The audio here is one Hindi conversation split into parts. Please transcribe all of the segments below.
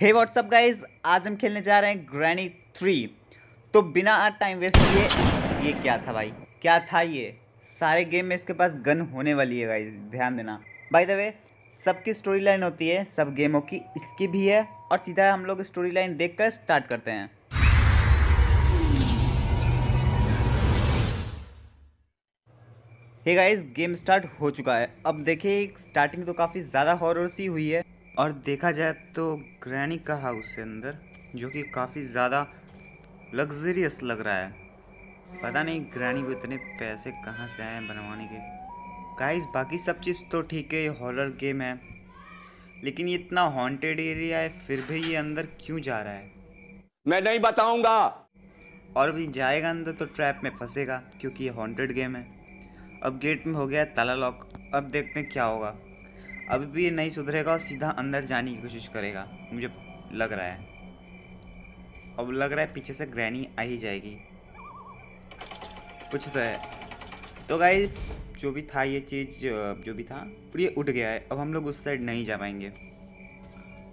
हे व्हाट्सअप गाइज आज हम खेलने जा रहे हैं ग्रैनी थ्री तो बिना आज टाइम वेस्ट किए ये क्या था भाई क्या था ये सारे गेम में इसके पास गन होने वाली है गाइज ध्यान देना बाय द वे सबकी स्टोरी लाइन होती है सब गेमों की इसकी भी है और सीधा हम लोग स्टोरी लाइन देख कर स्टार्ट करते हैं हे गाइस गेम स्टार्ट हो चुका है अब देखिए स्टार्टिंग तो काफ़ी ज़्यादा हॉरर सी हुई है और देखा जाए तो ग्रैनी का हाउस है अंदर जो कि काफ़ी ज़्यादा लग्जरियस लग रहा है पता नहीं ग्रैनी को इतने पैसे कहाँ से आए हैं बनवाने के गाइस बाकी सब चीज़ तो ठीक है ये हॉरर गेम है लेकिन ये इतना हॉन्टेड एरिया है फिर भी ये अंदर क्यों जा रहा है मैं नहीं बताऊंगा और भी जाएगा अंदर तो ट्रैप में फंसेगा क्योंकि ये हॉन्टेड गेम है अब गेट में हो गया ताला लॉक अब देखते हैं क्या होगा अभी भी ये नहीं सुधरेगा और सीधा अंदर जाने की कोशिश करेगा मुझे लग रहा है अब लग रहा है पीछे से ग्रैनी आ ही जाएगी कुछ तो है तो गाई जो भी था ये चीज़ जो भी था फिर ये उठ गया है अब हम लोग उस साइड नहीं जा पाएंगे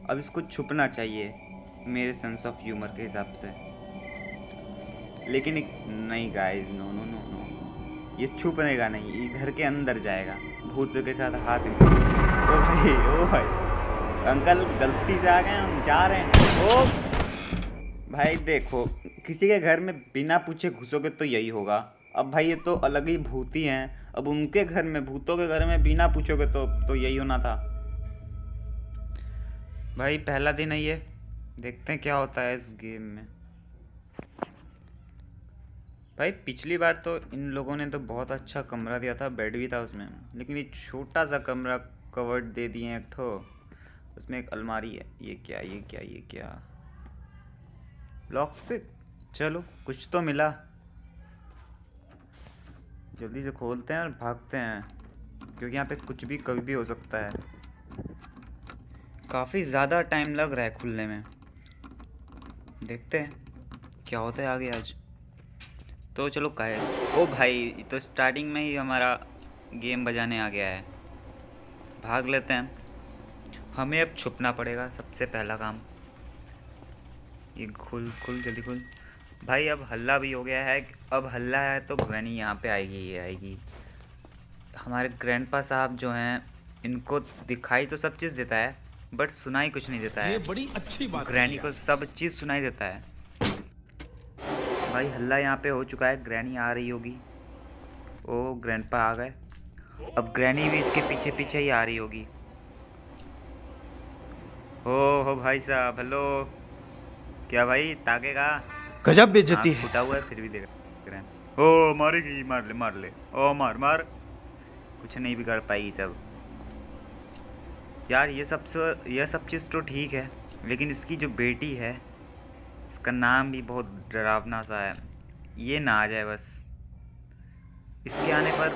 अब इसको छुपना चाहिए मेरे सेंस ऑफ ह्यूमर के हिसाब से लेकिन एक नहीं guys no no no no ये छुपनेगा नहीं ये घर के अंदर जाएगा भूत के साथ हाथ में ओ भाई ओ भाई अंकल गलती से आ गए हम जा रहे हैं ओ भाई देखो किसी के घर में बिना पूछे घुसोगे तो यही होगा अब भाई ये तो अलग ही भूती हैं अब उनके घर में भूतों के घर में बिना पूछोगे तो तो यही होना था भाई पहला दिन है ये देखते हैं क्या होता है इस गेम में भाई पिछली बार तो इन लोगों ने तो बहुत अच्छा कमरा दिया था बेड भी था उसमें लेकिन ये छोटा सा कमरा कवर्ड दे दिए हैं एक ठो उसमें एक अलमारी है ये क्या ये क्या ये क्या लॉक पिक चलो कुछ तो मिला जल्दी से खोलते हैं और भागते हैं क्योंकि यहाँ पे कुछ भी कभी भी हो सकता है काफ़ी ज़्यादा टाइम लग रहा है खुलने में देखते हैं क्या होता है आगे आज तो चलो कहे ओ भाई तो स्टार्टिंग में ही हमारा गेम बजाने आ गया है भाग लेते हैं हमें अब छुपना पड़ेगा सबसे पहला काम ये खुल खुल जल्दी खुल भाई अब हल्ला भी हो गया है अब हल्ला है तो ग्रैनी यहाँ पे आएगी ही आएगी हमारे ग्रैंडपा साहब जो हैं इनको दिखाई तो सब चीज़ देता है बट सुनाई कुछ नहीं देता है ये बड़ी अच्छी बात ग्रैनी को सब चीज़ सुनाई देता है भाई हल्ला यहाँ पे हो चुका है ग्रैनी आ रही होगी ओ ग्रैंडपा आ गए अब ग्रैनी भी इसके पीछे पीछे ही आ रही होगी हो हो भाई साहब हेलो क्या भाई ताकेगा गजब बेइज्जती है फुटा हुआ है फिर भी देगा ओ मारेगी मार ले मार ले ओ मार मार कुछ नहीं बिगाड़ पाई सब यार ये सब तो, यह सब चीज़ तो ठीक है लेकिन इसकी जो बेटी है इसका नाम भी बहुत डरावना सा है ये ना आ जाए बस इसके आने पर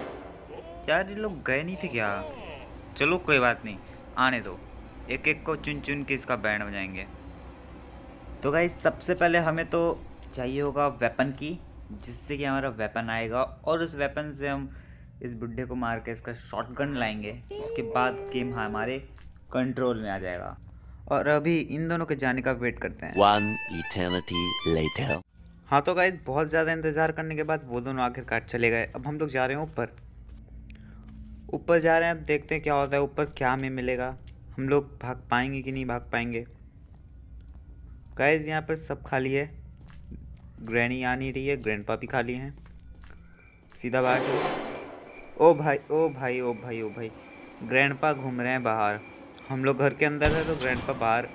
यार ये लोग गए नहीं थे क्या चलो कोई बात नहीं आने दो एक एक को चुन चुन के इसका बैंड बजाएंगे तो गाई सबसे पहले हमें तो चाहिए होगा वेपन की जिससे कि हमारा वेपन आएगा और उस वेपन से हम इस बुढ़े को मार के इसका गन लाएंगे उसके बाद गेम हमारे कंट्रोल में आ जाएगा और अभी इन दोनों के जाने का वेट करते हैं One eternity later. हाँ तो गाइज बहुत ज़्यादा इंतज़ार करने के बाद वो दोनों आखिरकार चले गए अब हम लोग जा रहे हैं ऊपर ऊपर जा रहे हैं अब देखते हैं क्या होता है ऊपर क्या हमें मिलेगा हम लोग भाग पाएंगे कि नहीं भाग पाएंगे गाइज यहाँ पर सब खाली है ग्रैनी आ नहीं रही है ग्रैंड भी खाली हैं सीधा बाहर चलो ओ भाई ओ भाई ओ भाई ओ भाई पा घूम रहे हैं बाहर हम लोग घर के अंदर है तो पा बाहर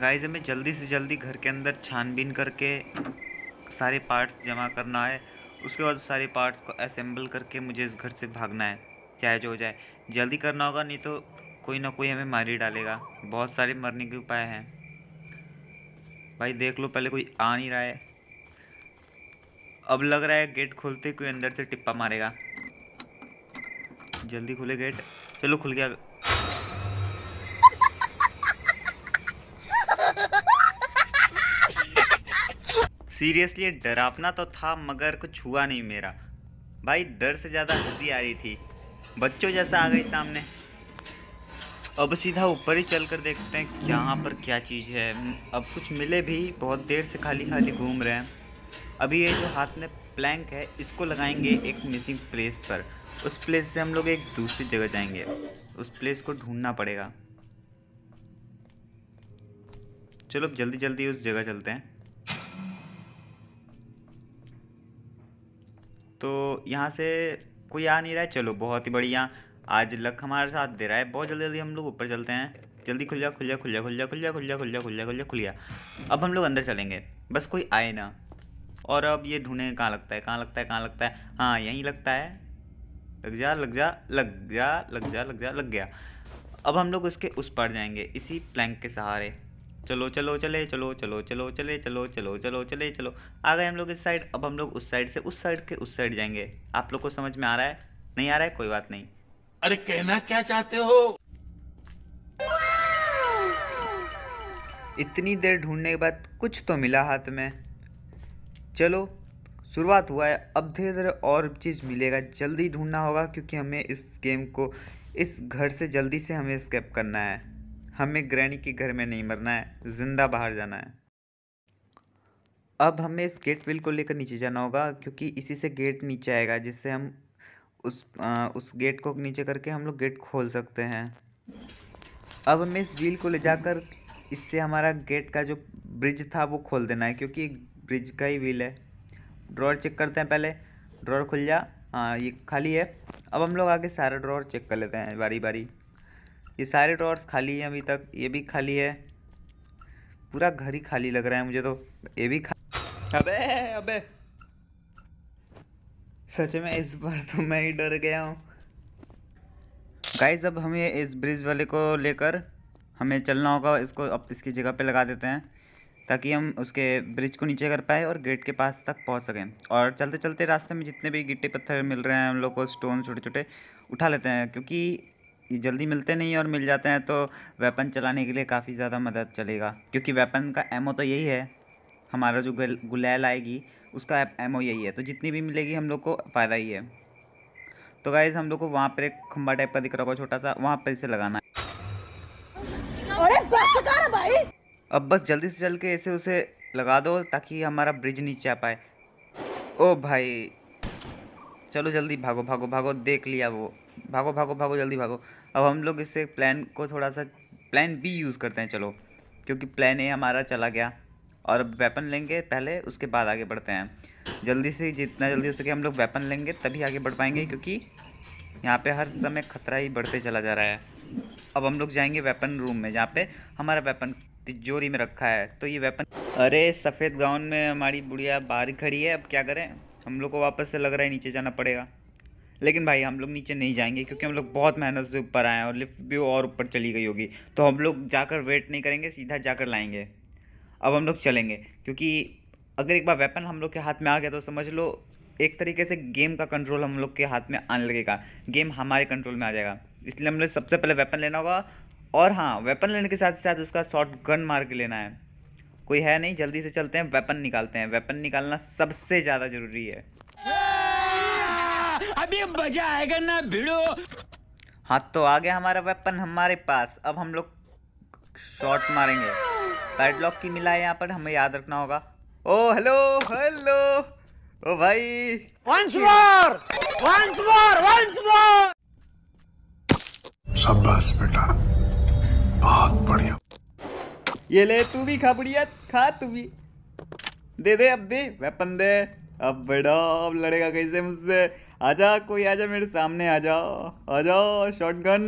गाइज हमें जल्दी से जल्दी घर के अंदर छानबीन करके सारे पार्ट्स जमा करना है उसके बाद सारे पार्ट्स को असेंबल करके मुझे इस घर से भागना है चाहे जो हो जाए जल्दी करना होगा नहीं तो कोई ना कोई हमें मार ही डालेगा बहुत सारे मरने के उपाय हैं भाई देख लो पहले कोई आ नहीं रहा है अब लग रहा है गेट खोलते कोई अंदर से टिप्पा मारेगा जल्दी खुले गेट चलो खुल गया सीरियसली डरावना तो था मगर कुछ हुआ नहीं मेरा भाई डर से ज़्यादा हंसी आ रही थी बच्चों जैसा आ गई सामने अब सीधा ऊपर ही चल कर देखते हैं यहाँ पर क्या चीज़ है अब कुछ मिले भी बहुत देर से खाली खाली घूम रहे हैं अभी ये जो हाथ में प्लैंक है इसको लगाएंगे एक मिसिंग प्लेस पर उस प्लेस से हम लोग एक दूसरी जगह जाएंगे उस प्लेस को ढूंढना पड़ेगा चलो जल्दी जल्दी उस जगह चलते हैं तो यहाँ से कोई आ नहीं रहा है चलो बहुत ही बढ़िया आज लक हमारे साथ दे रहा है बहुत जल्दी जल्दी हम लोग ऊपर चलते हैं जल्दी खुल जा खुल जा खुल जा खुल जा खुल जा खुल जा खुल जा खुल जा खुल जा खुल गया अब हम लोग अंदर चलेंगे बस कोई आए ना और अब ये ढूंढेंगे कहाँ लगता है कहाँ लगता है कहाँ लगता है हाँ यहीं लगता है लग जा लग जा लग जा लग जा लग जा लग गया अब हम लोग उसके उस पर जाएंगे इसी प्लैंक के सहारे चलो चलो चले चलो चलो चलो चले चलो चलो चलो चले चलो आ गए हम लोग इस साइड अब हम लोग उस साइड से उस साइड के उस साइड जाएंगे आप लोग को समझ में आ रहा है नहीं आ रहा है कोई बात नहीं अरे कहना क्या चाहते हो इतनी देर ढूंढने के बाद कुछ तो मिला हाथ में चलो शुरुआत हुआ है अब धीरे धीरे और चीज़ मिलेगा जल्दी ढूंढना होगा क्योंकि हमें इस गेम को इस घर से जल्दी से हमें स्केप करना है हमें ग्रैनी के घर में नहीं मरना है ज़िंदा बाहर जाना है अब हमें इस गेट विल को लेकर नीचे जाना होगा क्योंकि इसी से गेट नीचे आएगा जिससे हम उस आ, उस गेट को नीचे करके हम लोग गेट खोल सकते हैं अब हमें इस व्हील को ले जाकर इससे हमारा गेट का जो ब्रिज था वो खोल देना है क्योंकि ब्रिज का ही व्हील है ड्रॉर चेक करते हैं पहले ड्रॉर खुल जा हाँ ये खाली है अब हम लोग आगे सारा ड्रॉर चेक कर लेते हैं बारी बारी ये सारे ड्रॉर्स खाली हैं अभी तक ये भी खाली है पूरा घर ही खाली लग रहा है मुझे तो ये भी खा अबे अबे सच में इस बार तो मैं ही डर गया हूँ गाइज अब हमें इस ब्रिज वाले को लेकर हमें चलना होगा इसको अब इसकी जगह पे लगा देते हैं ताकि हम उसके ब्रिज को नीचे कर पाए और गेट के पास तक पहुंच सकें और चलते चलते रास्ते में जितने भी गिट्टी पत्थर मिल रहे हैं हम लोग को स्टोन छोटे छोटे उठा लेते हैं क्योंकि जल्दी मिलते नहीं और मिल जाते हैं तो वेपन चलाने के लिए काफ़ी ज़्यादा मदद चलेगा क्योंकि वेपन का एमओ तो यही है हमारा जो गुलेल आएगी उसका एमओ यही है तो जितनी भी मिलेगी हम लोग को फ़ायदा ही है तो गाइज़ हम लोग को वहाँ पर एक खम्बा टाइप का दिख रहा होगा छोटा सा वहाँ पर इसे लगाना है अरे बस भाई अब बस जल्दी से चल के इसे उसे लगा दो ताकि हमारा ब्रिज नीचे आ पाए ओ भाई चलो जल्दी भागो भागो भागो देख लिया वो भागो भागो भागो जल्दी भागो अब हम लोग इससे प्लान को थोड़ा सा प्लान बी यूज़ करते हैं चलो क्योंकि प्लान ए हमारा चला गया और अब वेपन लेंगे पहले उसके बाद आगे बढ़ते हैं जल्दी से जितना जल्दी हो सके हम लोग वेपन लेंगे तभी आगे बढ़ पाएंगे क्योंकि यहाँ पे हर समय खतरा ही बढ़ते चला जा रहा है अब हम लोग जाएंगे वेपन रूम में जहाँ पे हमारा वेपन तिजोरी में रखा है तो ये वेपन अरे सफ़ेद गाउन में हमारी बुढ़िया बाहर खड़ी है अब क्या करें हम लोग को वापस से लग रहा है नीचे जाना पड़ेगा लेकिन भाई हम लोग नीचे नहीं जाएंगे क्योंकि हम लोग बहुत मेहनत से ऊपर आए हैं और लिफ्ट भी और ऊपर चली गई होगी तो हम लोग जाकर वेट नहीं करेंगे सीधा जाकर लाएंगे अब हम लोग चलेंगे क्योंकि अगर एक बार वेपन हम लोग के हाथ में आ गया तो समझ लो एक तरीके से गेम का कंट्रोल हम लोग के हाथ में आने लगेगा गेम हमारे कंट्रोल में आ जाएगा इसलिए हम लोग सबसे पहले वेपन लेना होगा और हाँ वेपन लेने के साथ साथ उसका शॉर्ट गन मार के लेना है कोई है नहीं जल्दी से चलते हैं वेपन निकालते हैं वेपन निकालना सबसे ज़्यादा ज़रूरी है अभी मजा आएगा ना भिड़ो हाँ तो आ गया हमारा वेपन हमारे पास अब हम लोग शॉट मारेंगे पैडलॉक की मिला है यहाँ पर हमें याद रखना होगा ओ हेलो हेलो ओ भाई once more once more once more शाबाश बेटा बहुत बढ़िया ये ले तू भी खा बुढ़िया खा तू भी दे दे अब दे वेपन दे अब बेटा अब लड़ेगा कैसे मुझसे आजा कोई आजा मेरे सामने आ जाओ आ जाओ शॉर्ट गन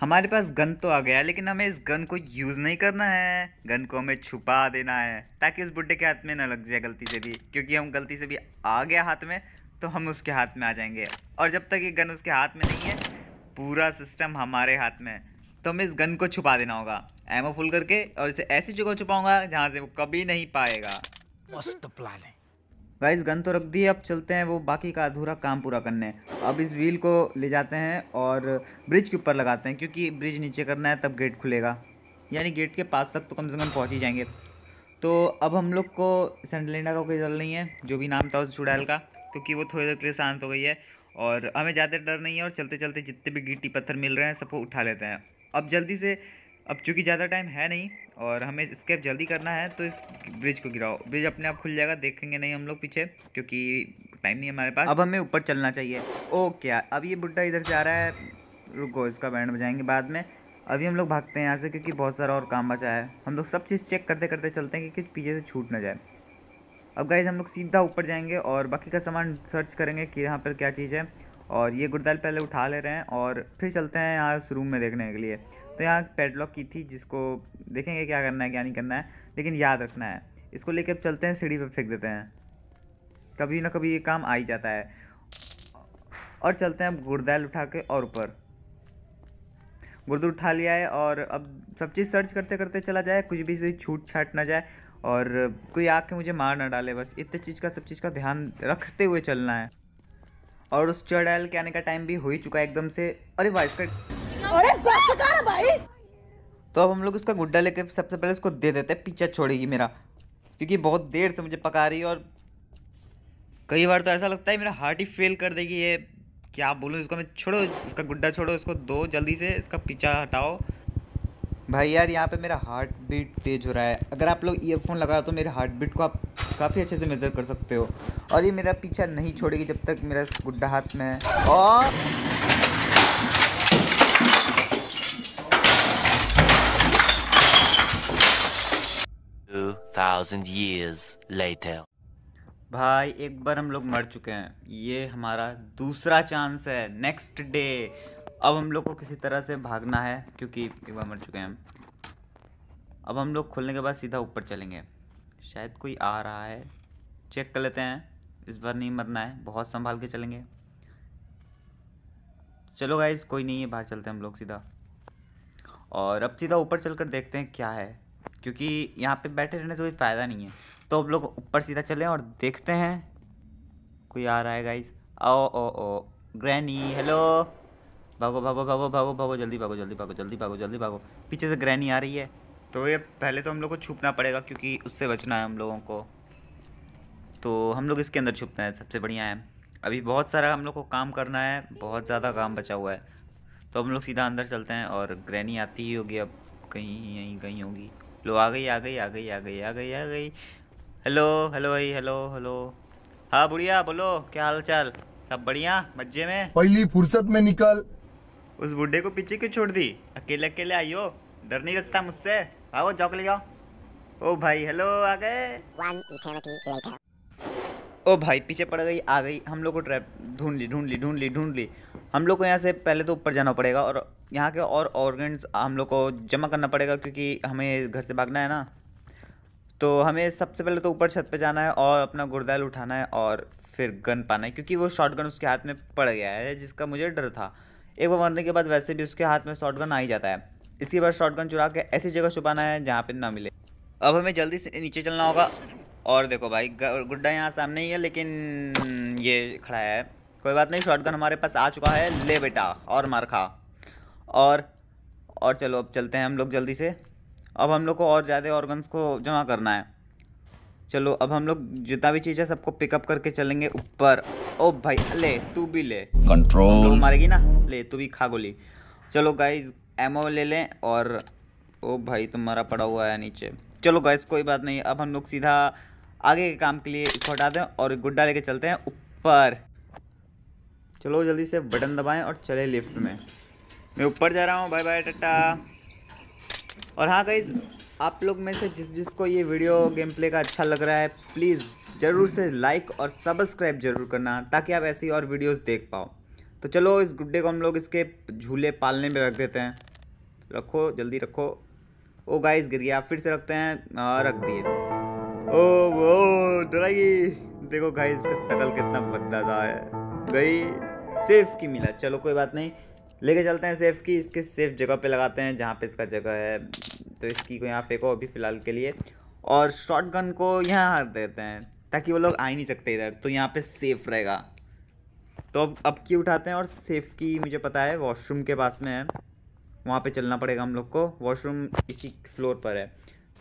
हमारे पास गन तो आ गया लेकिन हमें इस गन को यूज़ नहीं करना है गन को हमें छुपा देना है ताकि उस बुढ़े के हाथ में ना लग जाए गलती से भी क्योंकि हम गलती से भी आ गया हाथ में तो हम उसके हाथ में आ जाएंगे और जब तक ये गन उसके हाथ में नहीं है पूरा सिस्टम हमारे हाथ में है तो हमें इस गन को छुपा देना होगा एमओ फुल करके और इसे ऐसी जगह छुपाऊंगा जहाँ से वो कभी नहीं पाएगा मस्त प्लान है गाइस गन तो रख दी अब चलते हैं वो बाकी का अधूरा काम पूरा करने अब इस व्हील को ले जाते हैं और ब्रिज के ऊपर लगाते हैं क्योंकि ब्रिज नीचे करना है तब गेट खुलेगा यानी गेट के पास तक तो कम से कम पहुँच ही जाएंगे तो अब हम लोग को सेंडलिंडा का कोई डर नहीं है जो भी नाम था उस चुड़ैल का क्योंकि वो थोड़ी देर के लिए शांत हो गई है और हमें ज़्यादा डर नहीं है और चलते चलते जितने भी गिट्टी पत्थर मिल रहे हैं सबको उठा लेते हैं अब जल्दी से अब चूँकि ज़्यादा टाइम है नहीं और हमें स्केप जल्दी करना है तो इस ब्रिज को गिराओ ब्रिज अपने आप खुल जाएगा देखेंगे नहीं हम लोग पीछे क्योंकि टाइम नहीं हमारे पास अब हमें ऊपर चलना चाहिए ओके अब ये बुढ़ा इधर से आ रहा है रुको इसका बैंड बजाएंगे बाद में अभी हम लोग भागते हैं यहाँ से क्योंकि बहुत सारा और काम बचा है हम लोग सब चीज़ चेक करते करते चलते हैं कि कुछ पीछे से छूट ना जाए अब गाइज हम लोग सीधा ऊपर जाएंगे और बाकी का सामान सर्च करेंगे कि यहाँ पर क्या चीज़ है और ये गुड़दाल पहले उठा ले रहे हैं और फिर चलते हैं यहाँ उस रूम में देखने के लिए तो यहाँ पेडलॉक की थी जिसको देखेंगे क्या करना है क्या नहीं करना है लेकिन याद रखना है इसको लेके अब चलते हैं सीढ़ी पर फेंक देते हैं कभी ना कभी ये काम आ ही जाता है और चलते हैं अब गुड़दैल उठा के और ऊपर गुर्द उठा लिया है और अब सब चीज़ सर्च करते करते चला जाए कुछ भी छूट छाट ना जाए और कोई आके मुझे मार ना डाले बस इतने चीज़ का सब चीज़ का ध्यान रखते हुए चलना है और उस चढ़ाल के आने का टाइम भी हो ही चुका है एकदम से अरे वाइफ का अरे बस कर भाई तो अब हम लोग इसका गुड्डा लेके सबसे पहले इसको दे देते हैं पीछा छोड़ेगी मेरा क्योंकि बहुत देर से मुझे पका रही है और कई बार तो ऐसा लगता है मेरा हार्ट ही फेल कर देगी ये क्या बोलूँ इसको मैं छोड़ो इसका गुड्डा छोड़ो इसको दो जल्दी से इसका पीछा हटाओ भाई यार यहाँ पे मेरा हार्ट बीट तेज़ हो रहा है अगर आप लोग ईयरफोन लगाओ तो मेरे हार्ट बीट को आप काफ़ी अच्छे से मेज़र कर सकते हो और ये मेरा पीछा नहीं छोड़ेगी जब तक मेरा गुड्डा हाथ में है और 2000 years later भाई एक बार हम लोग मर चुके हैं ये हमारा दूसरा चांस है नेक्स्ट डे अब हम लोग को किसी तरह से भागना है क्योंकि एक बार मर चुके हैं हम अब हम लोग खुलने के बाद सीधा ऊपर चलेंगे शायद कोई आ रहा है चेक कर लेते हैं इस बार नहीं मरना है बहुत संभाल के चलेंगे चलो गाइज कोई नहीं है बाहर चलते हैं हम लोग सीधा और अब सीधा ऊपर चलकर देखते हैं क्या है क्योंकि यहाँ पे बैठे रहने से कोई फ़ायदा नहीं है तो आप लोग ऊपर सीधा चलें और देखते हैं कोई आ रहा है गाइस ओ ओ ओ ग्रैनी हेलो भागो भागो भागो भागो भागो जल्दी भागो जल्दी भागो जल्दी भागो जल्दी भागो पीछे से ग्रैनी आ रही है तो ये पहले तो हम लोग को छुपना पड़ेगा क्योंकि उससे बचना है हम लोगों को तो हम लोग इसके अंदर छुपते हैं सबसे बढ़िया है अभी बहुत सारा हम लोग को काम करना है बहुत ज़्यादा काम बचा हुआ है तो हम लोग सीधा अंदर चलते हैं और ग्रैनी आती ही होगी अब कहीं यहीं कहीं होगी लो आ गई आ गई आ गई आ गई आ गई आ गई हेलो हेलो भाई हेलो हेलो हाँ बुढ़िया बोलो क्या हाल चाल सब बढ़िया मजे में पहली फुर्सत में निकल उस बूढ़े को पीछे क्यों छोड़ दी अकेले अकेले आई हो डर नहीं लगता मुझसे आओ चौक ले जाओ ओ भाई हेलो आ गए ओ भाई पीछे पड़ गई आ गई हम लोग को ट्रैप ढूंढ ली ढूंढ ली ढूंढ ली ढूंढ ली हम लोग को यहाँ से पहले तो ऊपर जाना पड़ेगा और यहाँ के और ऑर्गन्स हम लोग को जमा करना पड़ेगा क्योंकि हमें घर से भागना है ना तो हमें सबसे पहले तो ऊपर छत पे जाना है और अपना गुरदाल उठाना है और फिर गन पाना है क्योंकि वो शॉर्ट गन उसके हाथ में पड़ गया है जिसका मुझे डर था एक बार मरने के बाद वैसे भी उसके हाथ में शॉर्ट गन आ ही जाता है इसके बाद शॉर्ट गन चुरा के ऐसी जगह छुपाना है जहाँ पर ना मिले अब हमें जल्दी से नीचे चलना होगा और देखो भाई गुड्डा यहाँ सामने ही है लेकिन ये खड़ा है कोई बात नहीं शॉटगन हमारे पास आ चुका है ले बेटा और मार खा और और चलो अब चलते हैं हम लोग जल्दी से अब हम लोग को और ज़्यादा ऑर्गन्स को जमा करना है चलो अब हम लोग जितना भी चीज़ है सबको पिकअप करके चलेंगे ऊपर ओ भाई ले तू भी ले कंट्रोल मारेगी ना ले तू भी खा गोली चलो गाइज एमओ ले लें और ओ भाई तुम्हारा पड़ा हुआ है नीचे चलो गाइज कोई बात नहीं अब हम लोग सीधा आगे के काम के लिए इसको हटा दें और गुड्डा लेके चलते हैं ऊपर चलो जल्दी से बटन दबाएं और चले लिफ्ट में मैं ऊपर जा रहा हूँ बाय बाय टाटा और हाँ गाइज आप लोग में से जिस जिसको ये वीडियो गेम प्ले का अच्छा लग रहा है प्लीज़ ज़रूर से लाइक और सब्सक्राइब जरूर करना ताकि आप ऐसी और वीडियोस देख पाओ तो चलो इस गुड्डे को हम लोग इसके झूले पालने में रख देते हैं रखो जल्दी रखो ओ गाइस गिर गया फिर से रखते हैं हाँ, रख दिए ओ वो डराई देखो गाइस इसका शकल कितना बदला है गई सेफ की मिला चलो कोई बात नहीं लेके चलते हैं सेफ की इसके सेफ जगह पे लगाते हैं जहाँ पे इसका जगह है तो इसकी को यहाँ फेंको अभी फ़िलहाल के लिए और शॉर्ट गन को यहाँ हार देते हैं ताकि वो लोग आ ही नहीं सकते इधर तो यहाँ पे सेफ रहेगा तो अब अब की उठाते हैं और सेफ की मुझे पता है वॉशरूम के पास में है वहाँ पे चलना पड़ेगा हम लोग को वॉशरूम इसी फ्लोर पर है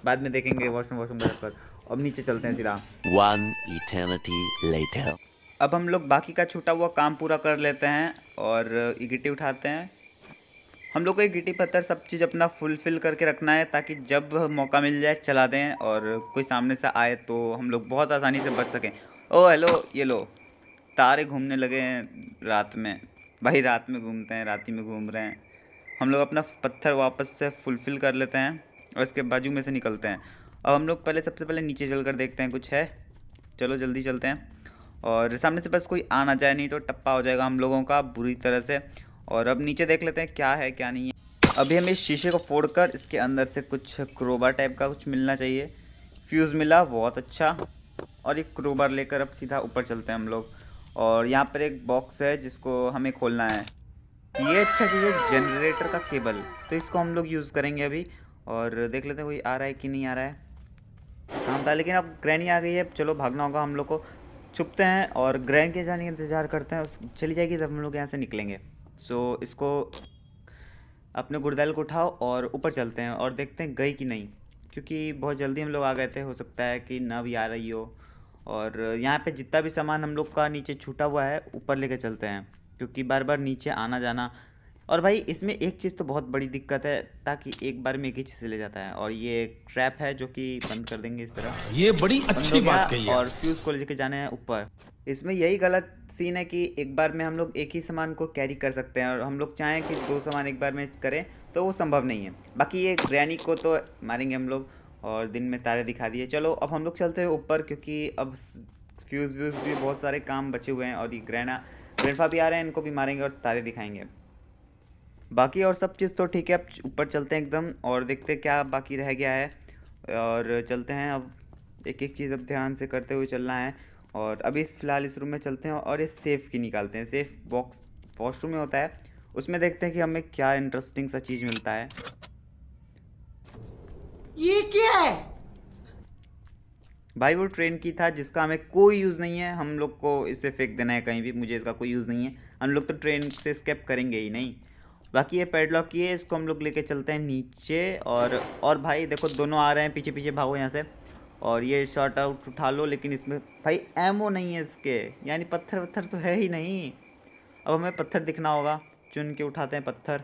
बाद में देखेंगे वॉशरूम वॉशरूम पर अब नीचे चलते हैं सीधा One eternity later. अब हम लोग बाकी का छूटा हुआ काम पूरा कर लेते हैं और इगिटी उठाते हैं हम लोग को एक गिटी पत्थर सब चीज़ अपना फुलफिल करके रखना है ताकि जब मौका मिल जाए चला दें और कोई सामने से आए तो हम लोग बहुत आसानी से बच सकें ओ हेलो ये लो तारे घूमने लगे हैं रात में भाई रात में घूमते हैं रात में घूम रहे हैं हम लोग अपना पत्थर वापस से फुलफिल कर लेते हैं और इसके बाजू में से निकलते हैं अब हम लोग पहले सबसे पहले नीचे चल कर देखते हैं कुछ है चलो जल्दी चलते हैं और सामने से बस कोई आना जाए नहीं तो टप्पा हो जाएगा हम लोगों का बुरी तरह से और अब नीचे देख लेते हैं क्या है क्या नहीं है अभी हमें शीशे को फोड़ कर इसके अंदर से कुछ क्रोबार टाइप का कुछ मिलना चाहिए फ्यूज़ मिला बहुत अच्छा और एक क्रोबार लेकर अब सीधा ऊपर चलते हैं हम लोग और यहाँ पर एक बॉक्स है जिसको हमें खोलना है ये अच्छा चीज़ है जनरेटर का केबल तो इसको हम लोग यूज़ करेंगे अभी और देख लेते हैं कोई आ रहा है कि नहीं आ रहा है काम था लेकिन अब ग्रैनी आ गई है चलो भागना होगा हम लोग को छुपते हैं और ग्रैन के जाने का इंतज़ार करते हैं उस चली जाएगी तब हम लोग यहाँ से निकलेंगे सो इसको अपने गुड़दैल को उठाओ और ऊपर चलते हैं और देखते हैं गई कि नहीं क्योंकि बहुत जल्दी हम लोग आ गए थे हो सकता है कि न भी आ रही हो और यहाँ पे जितना भी सामान हम लोग का नीचे छूटा हुआ है ऊपर लेके चलते हैं क्योंकि बार बार नीचे आना जाना और भाई इसमें एक चीज़ तो बहुत बड़ी दिक्कत है ताकि एक बार में एक ही चीज़ ले जाता है और ये ट्रैप है जो कि बंद कर देंगे इस तरह ये बड़ी अच्छी बात कही है और फ्यूज को लेके जाना है ऊपर इसमें यही गलत सीन है कि एक बार में हम लोग एक ही सामान को कैरी कर सकते हैं और हम लोग चाहें कि दो सामान एक बार में करें तो वो संभव नहीं है बाकी ये ग्रैनी को तो मारेंगे हम लोग और दिन में तारे दिखा दिए चलो अब हम लोग चलते हैं ऊपर क्योंकि अब फ्यूज़ व्यूज़ भी बहुत सारे काम बचे हुए हैं और ये ग्रैना ग्रैंडफा भी आ रहे हैं इनको भी मारेंगे और तारे दिखाएंगे बाकी और सब चीज़ तो ठीक है अब ऊपर चलते हैं एकदम और देखते हैं क्या बाकी रह गया है और चलते हैं अब एक एक चीज़ अब ध्यान से करते हुए चलना है और अभी इस फिलहाल इस रूम में चलते हैं और ये सेफ़ की निकालते हैं सेफ़ बॉक्स वॉशरूम में होता है उसमें देखते हैं कि हमें क्या इंटरेस्टिंग सा चीज़ मिलता है ये क्या है भाई वो ट्रेन की था जिसका हमें कोई यूज़ नहीं है हम लोग को इसे फेंक देना है कहीं भी मुझे इसका कोई यूज़ नहीं है हम लोग तो ट्रेन से स्केप करेंगे ही नहीं बाकी ये पेडलॉक की है इसको हम लोग लेके चलते हैं नीचे और और भाई देखो दोनों आ रहे हैं पीछे पीछे भागो यहाँ से और ये शॉर्ट आउट उठा लो लेकिन इसमें भाई एमओ नहीं है इसके यानी पत्थर वत्थर तो है ही नहीं अब हमें पत्थर दिखना होगा चुन के उठाते हैं पत्थर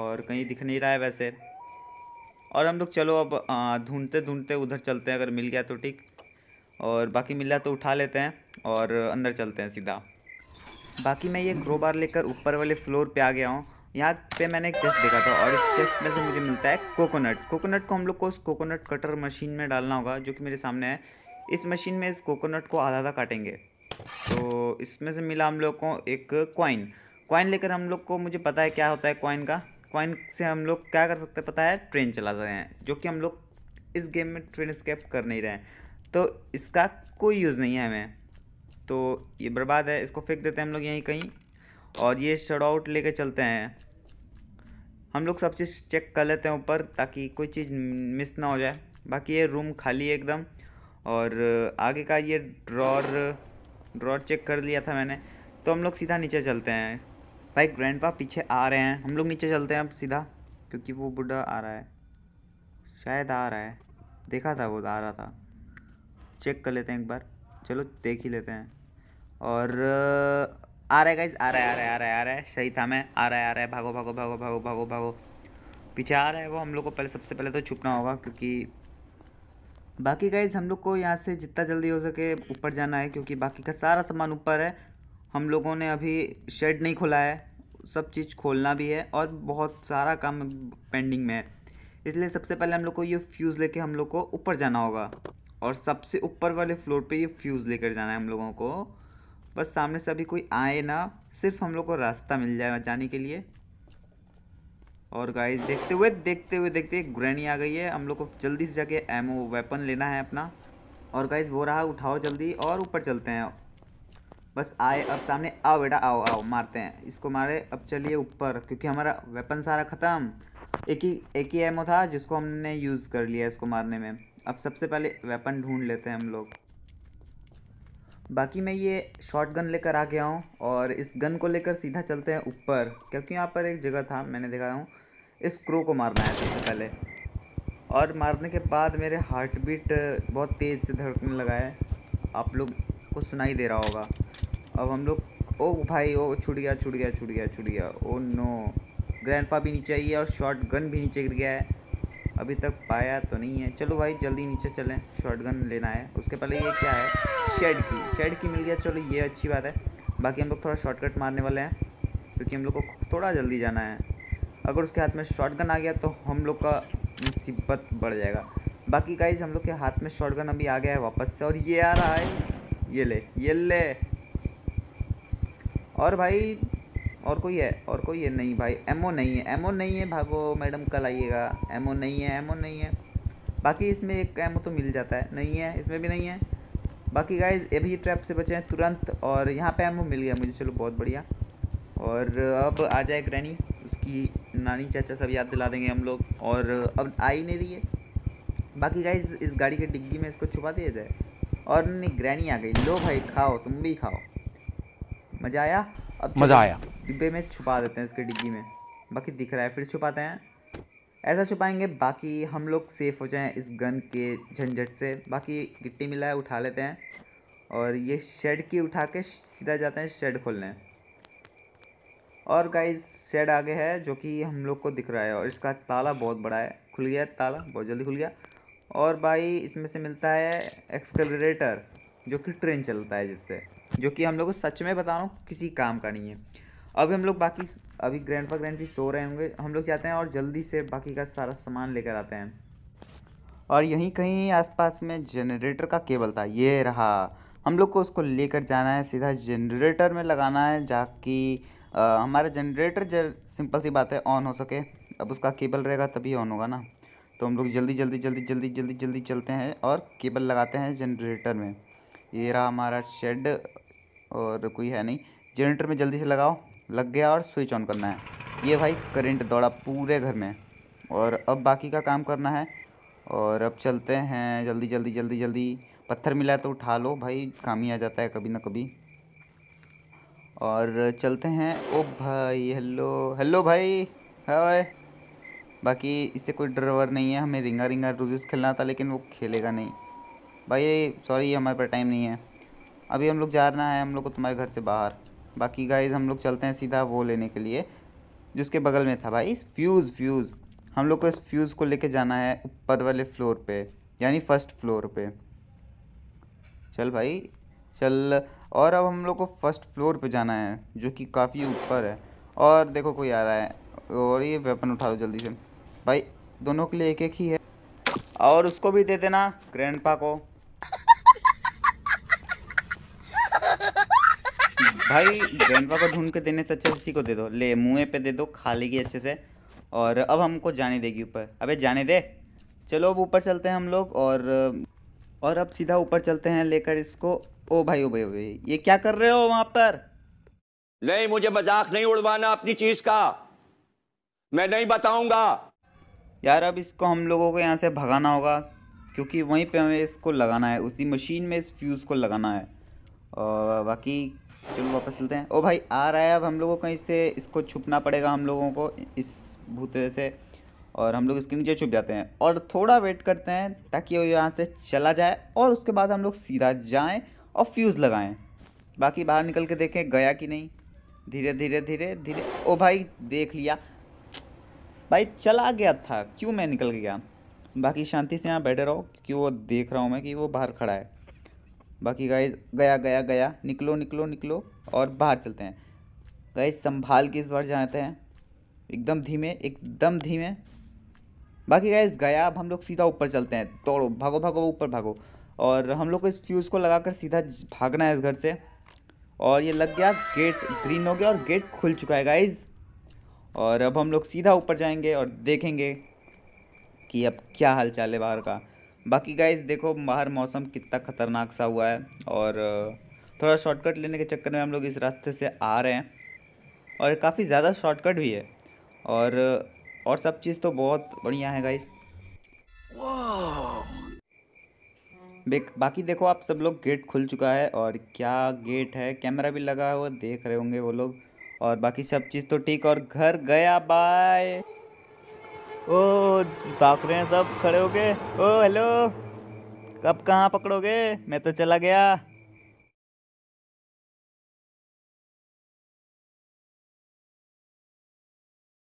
और कहीं दिख नहीं रहा है वैसे और हम लोग चलो अब ढूंढते ढूंढते उधर चलते हैं अगर मिल गया तो ठीक और बाकी मिल जाए तो उठा लेते हैं और अंदर चलते हैं सीधा बाकी मैं ये क्रोबार लेकर ऊपर वाले फ्लोर पे आ गया हूँ यहाँ पे मैंने एक चेस्ट देखा था और इस चेस्ट में से मुझे मिलता है कोकोनट कोकोनट को हम लोग को उस कोकोनट कटर मशीन में डालना होगा जो कि मेरे सामने है इस मशीन में इस कोकोनट को आधा आधा काटेंगे तो इसमें से मिला हम लोग को एक कॉइन कॉइन लेकर हम लोग को मुझे पता है क्या होता है कॉइन का कॉइन से हम लोग क्या कर सकते हैं पता है ट्रेन चला सकते हैं जो कि हम लोग इस गेम में ट्रेन स्केप कर नहीं रहे तो इसका कोई यूज़ नहीं है हमें तो ये बर्बाद है इसको फेंक देते हैं हम लोग यहीं कहीं और ये शर्ट आउट लेके चलते हैं हम लोग सब चीज़ चेक कर लेते हैं ऊपर ताकि कोई चीज़ मिस ना हो जाए बाकी ये रूम खाली है एकदम और आगे का ये ड्रॉर ड्रॉर चेक कर लिया था मैंने तो हम लोग सीधा नीचे चलते हैं भाई ग्रैंडपा पीछे आ रहे हैं हम लोग नीचे चलते हैं अब सीधा क्योंकि वो बुढ़ा आ रहा है शायद आ रहा है देखा था वो आ रहा था चेक कर लेते हैं एक बार चलो देख ही लेते हैं और आ रहा है गाइज आ रहा है आ रहा है आ रहा है आ रहा है सही था मैं आ रहा है आ रहा है भागो भागो भागो भागो भागो भागो पीछे आ रहा है वो हम लोग को पहले सबसे पहले तो छुपना होगा क्योंकि बाकी गाइज हम लोग को यहाँ से जितना जल्दी हो सके ऊपर जाना है क्योंकि बाकी का सारा सामान ऊपर है हम लोगों ने अभी शेड नहीं खोला है सब चीज़ खोलना भी है और बहुत सारा काम पेंडिंग में है इसलिए सबसे पहले हम लोग को ये फ्यूज़ लेके हम लोग को ऊपर जाना होगा और सबसे ऊपर वाले फ्लोर पे ये फ्यूज़ लेकर जाना है हम लोगों को बस सामने से अभी कोई आए ना सिर्फ हम लोग को रास्ता मिल जाए जाने के लिए और गाइस देखते हुए देखते हुए देखते हुए ग्रैनी आ गई है हम लोग को जल्दी से जाके एमओ वेपन लेना है अपना और गाइस वो रहा उठाओ जल्दी और ऊपर चलते हैं बस आए अब सामने आओ बेटा आओ आओ मारते हैं इसको मारे अब चलिए ऊपर क्योंकि हमारा वेपन सारा ख़त्म एक ही एक ही एमओ था जिसको हमने यूज़ कर लिया इसको मारने में अब सबसे पहले वेपन ढूंढ लेते हैं हम लोग बाकी मैं ये शॉर्ट गन लेकर आ गया हूँ और इस गन को लेकर सीधा चलते हैं ऊपर क्योंकि यहाँ पर एक जगह था मैंने देखा हूँ इस क्रो को मारना है सबसे पहले और मारने के बाद मेरे हार्ट बीट बहुत तेज़ से धड़कने लगा है आप लोग को सुनाई दे रहा होगा अब हम लोग ओ भाई ओ छुट गया छुट गया छुट गया छुट गया ओ नो ग्रैंड भी नीचे आई है और शॉर्ट गन भी नीचे गिर गया है अभी तक पाया तो नहीं है चलो भाई जल्दी नीचे चलें गन लेना है उसके पहले ये क्या है शेड की शेड की मिल गया चलो ये अच्छी बात है बाकी हम लोग थोड़ा शॉर्टकट मारने वाले हैं क्योंकि हम लोग को थोड़ा जल्दी जाना है अगर उसके हाथ में गन आ गया तो हम लोग का मुसीबत बढ़ जाएगा बाकी गाइज हम लोग के हाथ में गन अभी आ गया है वापस से और ये आ रहा है ये ले ये ले और भाई और कोई है और कोई है नहीं भाई एमओ नहीं है एमओ नहीं है भागो मैडम कल आइएगा एमओ नहीं है एमओ नहीं है बाकी इसमें एक एमओ तो मिल जाता है नहीं है इसमें भी नहीं है बाकी गाइज अभी ट्रैप से बचे हैं तुरंत और यहाँ पे एमओ मिल गया मुझे चलो बहुत बढ़िया और अब आ जाए ग्रैनी उसकी नानी चाचा सब याद दिला देंगे हम लोग और अब आ ही नहीं रही है बाकी गाइज इस गाड़ी के डिग्गी में इसको छुपा दिया जाए और नहीं ग्रैनी आ गई लो भाई खाओ तुम भी खाओ मज़ा आया अब मज़ा आया डिब्बे में छुपा देते हैं इसके डिग्गी में बाकी दिख रहा है फिर छुपाते हैं ऐसा छुपाएंगे बाकी हम लोग सेफ़ हो जाएं इस गन के झंझट से बाकी गिट्टी मिला है उठा लेते हैं और ये शेड की उठा के सीधा जाते हैं शेड खोलने और गाइस शेड आगे है जो कि हम लोग को दिख रहा है और इसका ताला बहुत बड़ा है खुल गया ताला बहुत जल्दी खुल गया और भाई इसमें से मिलता है एक्सकलरेटर जो कि ट्रेन चलता है जिससे जो कि हम लोग को सच में बता रहा हूँ किसी काम का नहीं है अभी हम लोग बाकी अभी ग्रैंड पा ग्रैंड सो रहे होंगे हम लोग जाते हैं और जल्दी से बाकी का सारा सामान लेकर आते हैं और यहीं कहीं आसपास में जनरेटर का केबल था ये रहा हम लोग को उसको लेकर जाना है सीधा जनरेटर में लगाना है जाकि हमारा जनरेटर जर सिंपल सी बात है ऑन हो सके अब उसका केबल रहेगा तभी ऑन होगा ना तो हम लोग जल्दी जल्दी जल्दी जल्दी जल्दी जल्दी चलते हैं और केबल लगाते हैं जनरेटर में ये रहा हमारा शेड और कोई है नहीं जनरेटर में जल्दी से लगाओ लग गया और स्विच ऑन करना है ये भाई करंट दौड़ा पूरे घर में और अब बाकी का काम करना है और अब चलते हैं जल्दी जल्दी जल्दी जल्दी पत्थर मिला तो उठा लो भाई काम ही आ जाता है कभी ना कभी और चलते हैं ओ भाई हेलो हेलो भाई हाय बाकी इससे कोई ड्राइवर नहीं है हमें रिंगा रिंगा रोजेस खेलना था लेकिन वो खेलेगा नहीं भाई सॉरी हमारे पास टाइम नहीं है अभी हम लोग जा रहा है हम लोग को तुम्हारे घर से बाहर बाकी गाइज हम लोग चलते हैं सीधा वो लेने के लिए जिसके बगल में था भाई फ्यूज़ फ्यूज़ हम लोग को इस फ्यूज़ को लेके जाना है ऊपर वाले फ्लोर पे यानी फर्स्ट फ्लोर पे चल भाई चल और अब हम लोग को फर्स्ट फ्लोर पे जाना है जो कि काफ़ी ऊपर है और देखो कोई आ रहा है और ये वेपन उठा लो जल्दी से भाई दोनों के लिए एक एक ही है और उसको भी दे देना ग्रैंड को भाई ग्रैंडपा को ढूंढ के देने से अच्छा इसी को दे दो ले मुँह पे दे दो खा लेगी अच्छे से और अब हमको जाने देगी ऊपर अबे जाने दे चलो अब ऊपर चलते हैं हम लोग और और अब सीधा ऊपर चलते हैं लेकर इसको ओ भाई ओ भाई ओ भाई ये क्या कर रहे हो वहाँ पर नहीं मुझे मजाक नहीं उड़वाना अपनी चीज का मैं नहीं बताऊंगा यार अब इसको हम लोगों को यहाँ से भगाना होगा क्योंकि वहीं पे हमें इसको लगाना है उसी मशीन में इस फ्यूज़ को लगाना है और बाकी चलो वापस चलते हैं ओ भाई आ रहा है अब हम लोगों को कहीं से इसको छुपना पड़ेगा हम लोगों को इस भूते से और हम लोग इसके नीचे छुप जाते हैं और थोड़ा वेट करते हैं ताकि वो यहाँ से चला जाए और उसके बाद हम लोग सीधा जाएँ और फ्यूज़ लगाएँ बाकी बाहर निकल के देखें गया कि नहीं धीरे धीरे धीरे धीरे ओ भाई देख लिया भाई चला गया था क्यों मैं निकल गया बाकी शांति से यहाँ बैठे रहो क्योंकि वो देख रहा हूँ मैं कि वो बाहर खड़ा है बाकी गाइस गया गया गया निकलो निकलो निकलो और बाहर चलते हैं गाइस संभाल के इस बार जाते हैं एकदम धीमे एकदम धीमे बाकी गाइस गया अब हम लोग सीधा ऊपर चलते हैं तोड़ो भागो भागो ऊपर भागो और हम लोग को इस फ्यूज़ को लगाकर सीधा भागना है इस घर से और ये लग गया गेट ग्रीन हो गया और गेट खुल चुका है गाइज और अब हम लोग सीधा ऊपर जाएंगे और देखेंगे कि अब क्या हाल चाल है बाहर का बाकी गाइस देखो बाहर मौसम कितना ख़तरनाक सा हुआ है और थोड़ा शॉर्टकट लेने के चक्कर में हम लोग इस रास्ते से आ रहे हैं और काफ़ी ज़्यादा शॉर्टकट भी है और और सब चीज़ तो बहुत बढ़िया है गाइस बाकी देखो आप सब लोग गेट खुल चुका है और क्या गेट है कैमरा भी लगा हुआ देख रहे होंगे वो लोग और बाकी सब चीज़ तो ठीक और घर गया बाय ओ भाग रहे हैं सब खड़े हो गए ओ हेलो कब कहाँ पकड़ोगे मैं तो चला गया